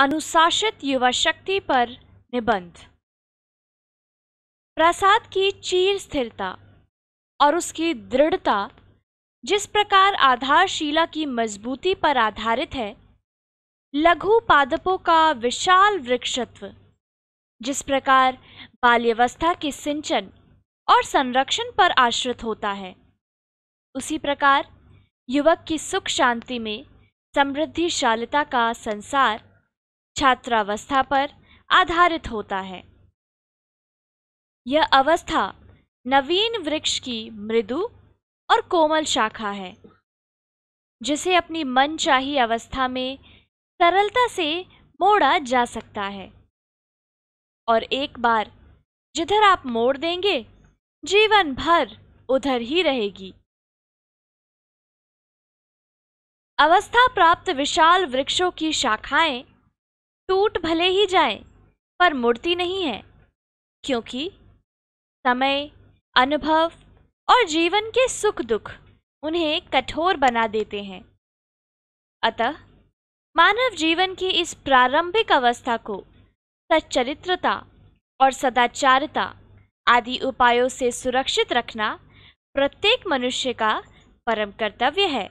अनुशासित युवा शक्ति पर निबंध प्रसाद की चीर स्थिरता और उसकी दृढ़ता जिस प्रकार आधारशिला की मजबूती पर आधारित है लघु पादपों का विशाल वृक्षत्व जिस प्रकार बाल्यवस्था के सिंचन और संरक्षण पर आश्रित होता है उसी प्रकार युवक की सुख शांति में समृद्धिशालता का संसार छात्रावस्था पर आधारित होता है यह अवस्था नवीन वृक्ष की मृदु और कोमल शाखा है जिसे अपनी मन चाही अवस्था में सरलता से मोड़ा जा सकता है और एक बार जिधर आप मोड़ देंगे जीवन भर उधर ही रहेगी अवस्था प्राप्त विशाल वृक्षों की शाखाएं टूट भले ही जाए पर मुड़ती नहीं है क्योंकि समय अनुभव और जीवन के सुख दुख उन्हें कठोर बना देते हैं अतः मानव जीवन की इस प्रारंभिक अवस्था को सच्चरित्रता और सदाचारिता आदि उपायों से सुरक्षित रखना प्रत्येक मनुष्य का परम कर्तव्य है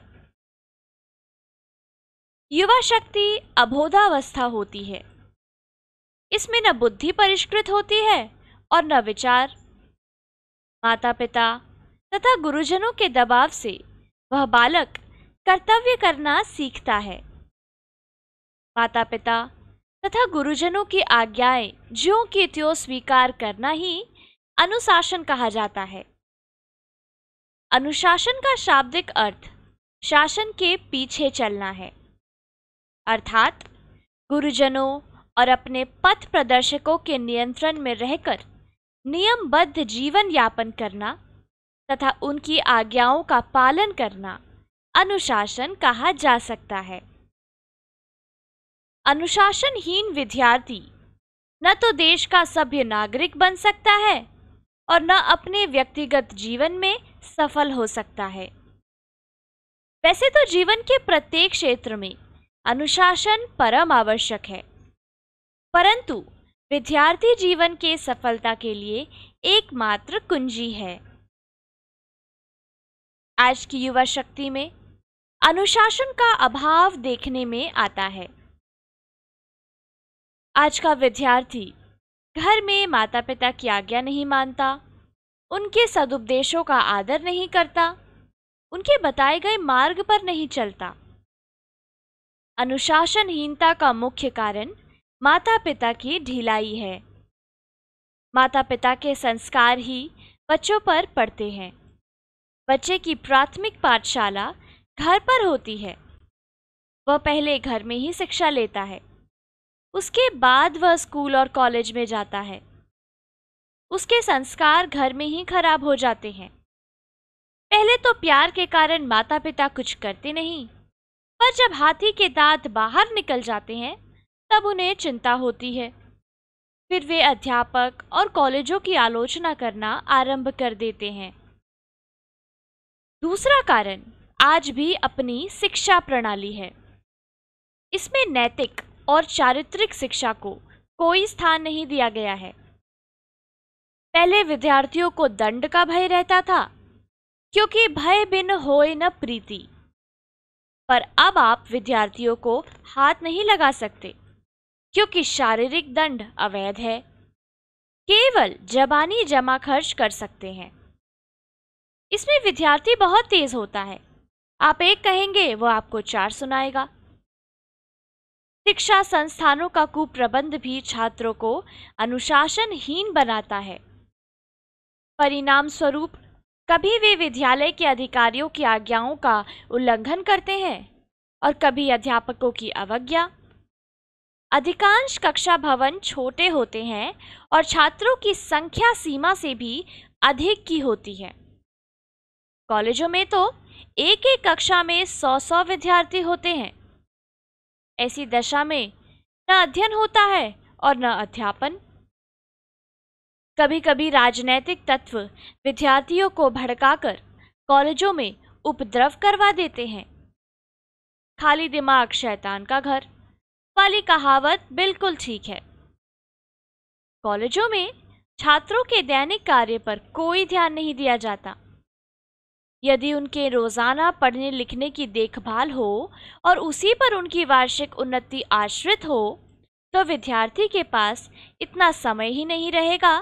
युवा शक्ति अबोधावस्था होती है इसमें न बुद्धि परिष्कृत होती है और न विचार माता पिता तथा गुरुजनों के दबाव से वह बालक कर्तव्य करना सीखता है माता पिता तथा गुरुजनों की आज्ञाएं ज्यो की त्यों स्वीकार करना ही अनुशासन कहा जाता है अनुशासन का शाब्दिक अर्थ शासन के पीछे चलना है अर्थात गुरुजनों और अपने पथ प्रदर्शकों के नियंत्रण में रहकर नियमबद्ध जीवन यापन करना तथा उनकी आज्ञाओं का पालन करना अनुशासन कहा जा सकता है अनुशासनहीन विद्यार्थी न तो देश का सभ्य नागरिक बन सकता है और न अपने व्यक्तिगत जीवन में सफल हो सकता है वैसे तो जीवन के प्रत्येक क्षेत्र में अनुशासन परम आवश्यक है परंतु विद्यार्थी जीवन के सफलता के लिए एकमात्र कुंजी है आज की युवा शक्ति में अनुशासन का अभाव देखने में आता है आज का विद्यार्थी घर में माता पिता की आज्ञा नहीं मानता उनके सदुपदेशों का आदर नहीं करता उनके बताए गए मार्ग पर नहीं चलता अनुशासनहीनता का मुख्य कारण माता पिता की ढिलाई है माता पिता के संस्कार ही बच्चों पर पड़ते हैं बच्चे की प्राथमिक पाठशाला घर पर होती है वह पहले घर में ही शिक्षा लेता है उसके बाद वह स्कूल और कॉलेज में जाता है उसके संस्कार घर में ही खराब हो जाते हैं पहले तो प्यार के कारण माता पिता कुछ करते नहीं पर जब हाथी के दांत बाहर निकल जाते हैं तब उन्हें चिंता होती है फिर वे अध्यापक और कॉलेजों की आलोचना करना आरंभ कर देते हैं दूसरा कारण आज भी अपनी शिक्षा प्रणाली है इसमें नैतिक और चारित्रिक शिक्षा को कोई स्थान नहीं दिया गया है पहले विद्यार्थियों को दंड का भय रहता था क्योंकि भय बिन होए न प्रीति पर अब आप विद्यार्थियों को हाथ नहीं लगा सकते क्योंकि शारीरिक दंड अवैध है केवल जबानी जमा खर्च कर सकते हैं इसमें विद्यार्थी बहुत तेज होता है आप एक कहेंगे वो आपको चार सुनाएगा शिक्षा संस्थानों का कुप्रबंध भी छात्रों को अनुशासनहीन बनाता है परिणाम स्वरूप कभी वे विद्यालय के अधिकारियों की आज्ञाओं का उल्लंघन करते हैं और कभी अध्यापकों की अवज्ञा अधिकांश कक्षा भवन छोटे होते हैं और छात्रों की संख्या सीमा से भी अधिक की होती है कॉलेजों में तो एक एक कक्षा में सौ सौ विद्यार्थी होते हैं ऐसी दशा में न अध्ययन होता है और न अध्यापन कभी कभी राजनैतिक तत्व विद्यार्थियों को भड़काकर कॉलेजों में उपद्रव करवा देते हैं खाली दिमाग शैतान का घर वाली कहावत बिल्कुल ठीक है कॉलेजों में छात्रों के दैनिक कार्य पर कोई ध्यान नहीं दिया जाता यदि उनके रोजाना पढ़ने लिखने की देखभाल हो और उसी पर उनकी वार्षिक उन्नति आश्रित हो तो विद्यार्थी के पास इतना समय ही नहीं रहेगा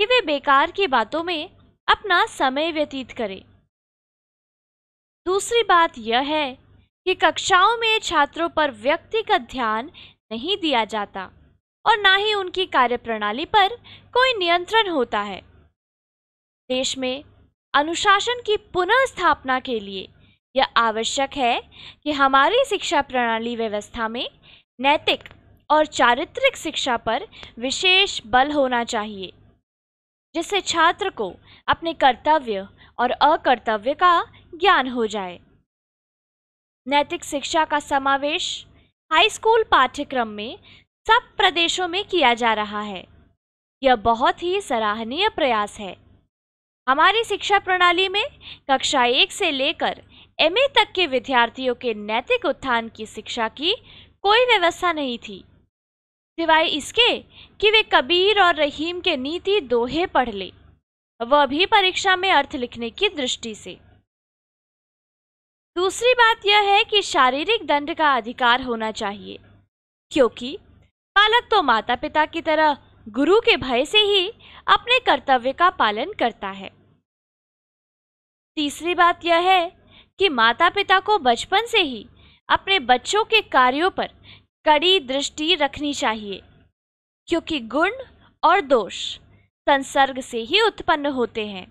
कि वे बेकार की बातों में अपना समय व्यतीत करें दूसरी बात यह है कि कक्षाओं में छात्रों पर व्यक्तिगत ध्यान नहीं दिया जाता और ना ही उनकी कार्यप्रणाली पर कोई नियंत्रण होता है देश में अनुशासन की पुनः स्थापना के लिए यह आवश्यक है कि हमारी शिक्षा प्रणाली व्यवस्था में नैतिक और चारित्रिक शिक्षा पर विशेष बल होना चाहिए जिससे छात्र को अपने कर्तव्य और अकर्तव्य का ज्ञान हो जाए नैतिक शिक्षा का समावेश हाई स्कूल पाठ्यक्रम में सब प्रदेशों में किया जा रहा है यह बहुत ही सराहनीय प्रयास है हमारी शिक्षा प्रणाली में कक्षा एक से लेकर एमए तक के विद्यार्थियों के नैतिक उत्थान की शिक्षा की कोई व्यवस्था नहीं थी सिवाय इसके कि वे कबीर और रहीम के नीति दोहे पढ़ ले वह भी परीक्षा में अर्थ लिखने की दृष्टि से दूसरी बात यह है कि शारीरिक दंड का अधिकार होना चाहिए क्योंकि बालक तो माता पिता की तरह गुरु के भय से ही अपने कर्तव्य का पालन करता है तीसरी बात यह है कि माता पिता को बचपन से ही अपने बच्चों के कार्यों पर कड़ी दृष्टि रखनी चाहिए क्योंकि गुण और दोष संसर्ग से ही उत्पन्न होते हैं